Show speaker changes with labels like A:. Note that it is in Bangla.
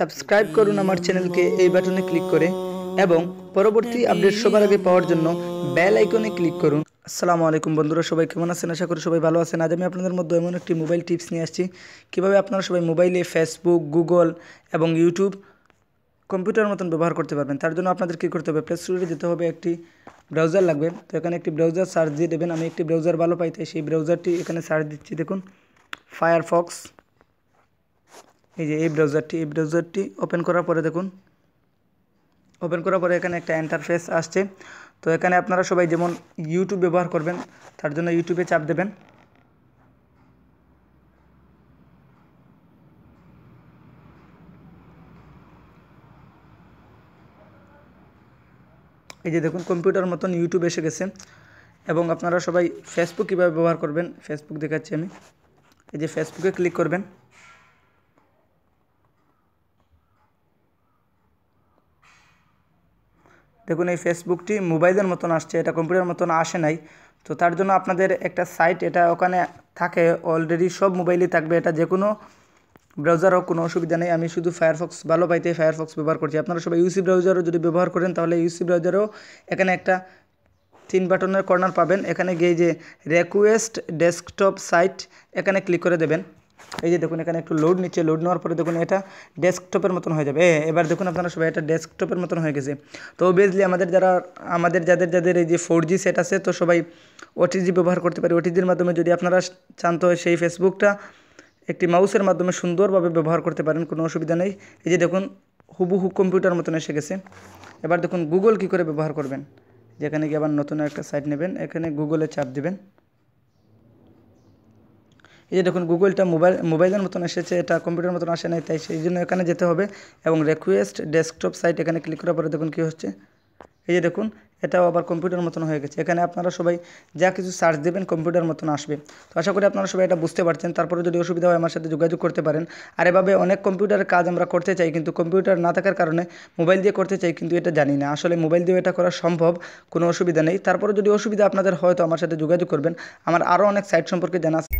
A: সাবস্ক্রাইব করুন আমার চ্যানেলকে এই বাটনে ক্লিক করে এবং পরবর্তী আপডেট সবার আগে পাওয়ার জন্য বেল আইকনে ক্লিক করুন আসসালামু আলাইকুম বন্ধুরা সবাই কেমন আছেন আশা করি সবাই ভালো আছেন আজ আমি আপনাদের মধ্যে এমন একটি মোবাইল টিপস নিয়ে আসছি কীভাবে আপনারা সবাই মোবাইলে ফেসবুক গুগল এবং ইউটিউব কম্পিউটার মতন ব্যবহার করতে পারবেন তার জন্য আপনাদের কী করতে হবে প্লে স্টোরে যেতে হবে একটি ব্রাউজার লাগবে তো এখানে একটি ব্রাউজার সার্চ দিয়ে দেবেন আমি একটি ব্রাউজার ভালো পাই তাই সেই ব্রাউজারটি এখানে সার্চ দিচ্ছি দেখুন ফায়ারফক্স এই যে এই ব্রাউজারটি এই ব্রাউজারটি ওপেন করার পরে দেখুন ওপেন করার পরে এখানে একটা ইন্টারফেস আসছে তো এখানে আপনারা সবাই যেমন ইউটিউব ব্যবহার করবেন তার জন্য ইউটিউবে চাপ দেবেন এই যে দেখুন কম্পিউটার মতন ইউটিউব এসে গেছে এবং আপনারা সবাই ফেসবুক কীভাবে ব্যবহার করবেন ফেসবুক দেখাচ্ছি আমি এই যে ফেসবুকে ক্লিক করবেন দেখুন এই ফেসবুকটি মোবাইলের মতন আসছে এটা কম্পিউটার মতন আসে নাই তো তার জন্য আপনাদের একটা সাইট এটা ওখানে থাকে অলরেডি সব মোবাইলই থাকবে এটা যে কোনো ব্রাউজার হোক কোনো অসুবিধা নেই আমি শুধু ফায়ারফক্স ভালো পাইতে ফায়ারফক্স ব্যবহার করছি আপনারা সবাই ইউসি ব্রাউজারও যদি ব্যবহার করেন তাহলে ইউসি ব্রাউজারও এখানে একটা তিন বাটনের কর্নার পাবেন এখানে গিয়ে যে রেকুয়েস্ট ডেস্কটপ সাইট এখানে ক্লিক করে দেবেন এই যে দেখুন এখানে একটু লোড নিচ্ছে লোড নেওয়ার পরে দেখুন এটা ডেস্কটপের মতন হয়ে যাবে এবার দেখুন আপনারা সবাই এটা ডেস্কটপের মতন হয়ে গেছে তো অবভিয়াসলি আমাদের যারা আমাদের যাদের যাদের এই যে ফোর জি সেট আছে তো সবাই ওটিজি ব্যবহার করতে পারে ওটিজির মাধ্যমে যদি আপনারা চান তো সেই ফেসবুকটা একটি মাউসের মাধ্যমে সুন্দরভাবে ব্যবহার করতে পারেন কোনো অসুবিধা নেই এই যে দেখুন হুবহু কম্পিউটার মতন এসে গেছে এবার দেখুন গুগল কি করে ব্যবহার করবেন যেখানে গিয়ে আবার নতুন একটা সাইট নেবেন এখানে গুগলে চাপ দেবেন এই যে দেখুন গুগলটা মোবাইল মোবাইলের মতন এসেছে এটা কম্পিউটার মতন আসে নাই তাই সেই জন্য এখানে যেতে হবে এবং রিকোয়েস্ট ডেস্কটপ সাইট এখানে ক্লিক করার পরে দেখুন কী হচ্ছে এই যে দেখুন এটাও আবার কম্পিউটার মতন হয়ে গেছে এখানে আপনারা সবাই যা কিছু সার্চ দেবেন কম্পিউটার মতন আসবে তো আশা করি আপনারা সবাই এটা বুঝতে পারছেন তারপরে যদি অসুবিধা হয় আমার সাথে যোগাযোগ করতে পারেন আর এভাবে অনেক কম্পিউটারের কাজ আমরা করতে চাই কিন্তু কম্পিউটার না থাকার কারণে মোবাইল দিয়ে করতে চাই কিন্তু এটা জানি না আসলে মোবাইল দিয়ে এটা করা সম্ভব কোনো অসুবিধা নেই তারপরে যদি অসুবিধা আপনাদের হয় তো আমার সাথে যোগাযোগ করবেন আমার আরও অনেক সাইট সম্পর্কে জানা